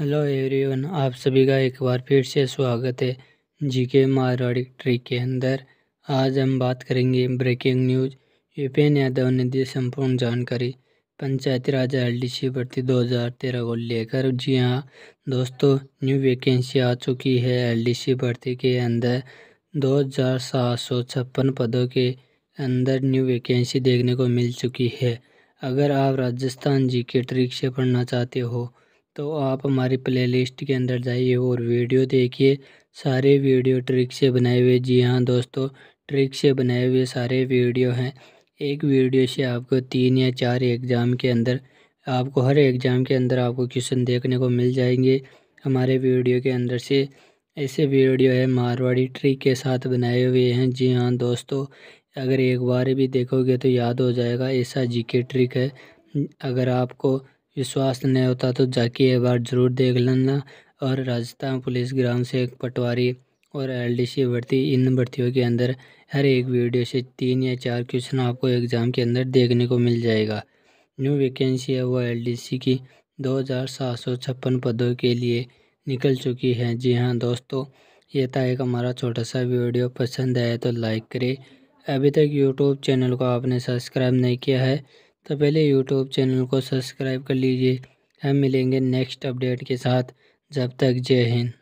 hello everyone आप सभी का एक बार फिर से स्वागत है जी के मारवाड़ी ट्रिक के अंदर आज हम बात करेंगे ब्रेकिंग न्यूज यूपीएन यादव ने दी संपूर्ण जानकारी पंचायती राज एल डी भर्ती 2013 को लेकर जी हाँ दोस्तों न्यू वैकेंसी आ चुकी है एल डी भर्ती के अंदर दो हज़ार सात सौ छप्पन पदों के अंदर न्यू वैकेंसी देखने को मिल चुकी है अगर आप राजस्थान जी के ट्रिक से पढ़ना चाहते हो तो आप हमारी प्लेलिस्ट के अंदर जाइए और वीडियो देखिए सारे वीडियो ट्रिक से बनाए हुए जी हाँ दोस्तों ट्रिक से बनाए हुए सारे वीडियो हैं एक वीडियो से आपको तीन या चार एग्ज़ाम के अंदर आपको हर एग्ज़ाम के अंदर आपको क्वेश्चन देखने को मिल जाएंगे हमारे वीडियो के अंदर से ऐसे वीडियो है मारवाड़ी ट्रिक के साथ बनाए हुए हैं जी हाँ दोस्तों अगर एक बार भी देखोगे तो याद हो जाएगा ऐसा जी ट्रिक है अगर आपको विश्वास नहीं होता तो जाके एक बार ज़रूर देख लेना और राजस्थान पुलिस ग्राम एक पटवारी और एलडीसी भर्ती इन भर्तियों के अंदर हर एक वीडियो से तीन या चार क्वेश्चन आपको एग्ज़ाम के अंदर देखने को मिल जाएगा न्यू वैकेंसी है वो एलडीसी की दो हज़ार सात सौ छप्पन पदों के लिए निकल चुकी है जी हाँ दोस्तों ये था एक हमारा छोटा सा वीडियो पसंद आया तो लाइक करें अभी तक यूट्यूब चैनल को आपने सब्सक्राइब नहीं किया है तो पहले यूट्यूब चैनल को सब्सक्राइब कर लीजिए हम मिलेंगे नेक्स्ट अपडेट के साथ जब तक जय हिंद